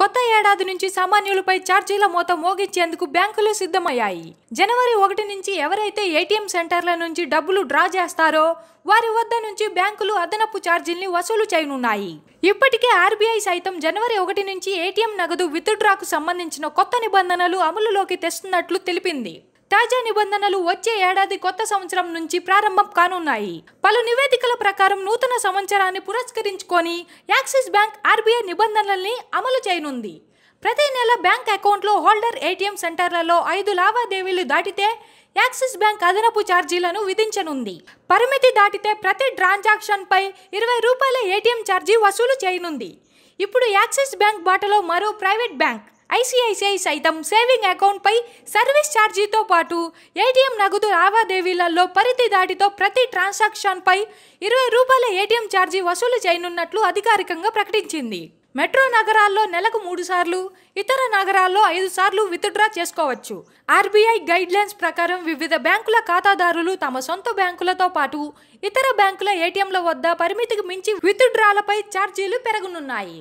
కొత్త ఏడాది నుంచి సామాన్యులపై ఛార్జీల మూత మోగించేందుకు బ్యాంకులు సిద్ధమయ్యాయి జనవరి ఒకటి నుంచి ఎవరైతే ఏటీఎం సెంటర్ల నుంచి డబ్బులు డ్రా చేస్తారో వారి వద్ద నుంచి బ్యాంకులు అదనపు ఛార్జీల్ని వసూలు చేయనున్నాయి ఇప్పటికే ఆర్బీఐ సైతం జనవరి ఒకటి నుంచి ఏటీఎం నగదు విత్డ్రాకు సంబంధించిన కొత్త నిబంధనలు అమలులోకి తెస్తున్నట్లు తెలిపింది తాజా నిబంధనలు వచ్చే ఏడాది కొత్త సంవత్సరం నుంచి ప్రారంభం కానున్నాయి పలు నివేదికల ప్రకారం నూతన సంవత్సరాన్ని పురస్కరించుకొని యాక్సిస్ బ్యాంక్ ఆర్బీఐ నిబంధనల్ని అమలు చేయనుంది ప్రతి నెల బ్యాంక్ అకౌంట్లో హోల్డర్ ఏటీఎం సెంటర్లలో ఐదు లావాదేవీలు దాటితే యాక్సిస్ బ్యాంక్ అదనపు ఛార్జీలను విధించనుంది పరిమితి దాటితే ప్రతి ట్రాన్సాక్షన్పై ఇరవై రూపాయల ఏటీఎం ఛార్జీ వసూలు చేయనుంది ఇప్పుడు యాక్సిస్ బ్యాంక్ బాటలో మరో ప్రైవేట్ బ్యాంక్ ఐసిఐసిఐ సైతం సేవింగ్ అకౌంట్పై సర్వీస్ ఛార్జీతో పాటు ఏటీఎం నగదు లావాదేవీలలో పరిధి దాటితో ప్రతి ట్రాన్సాక్షన్పై ఇరవై రూపాయల ఏటీఎం ఛార్జీ వసూలు చేయనున్నట్లు అధికారికంగా ప్రకటించింది మెట్రో నగరాల్లో నెలకు మూడు సార్లు ఇతర నగరాల్లో ఐదు సార్లు విత్డ్రా చేసుకోవచ్చు ఆర్బీఐ గైడ్లైన్స్ ప్రకారం వివిధ బ్యాంకుల ఖాతాదారులు తమ సొంత బ్యాంకులతో పాటు ఇతర బ్యాంకుల ఏటీఎంల వద్ద పరిమితికి మించి విత్డ్రాలపై ఛార్జీలు పెరగనున్నాయి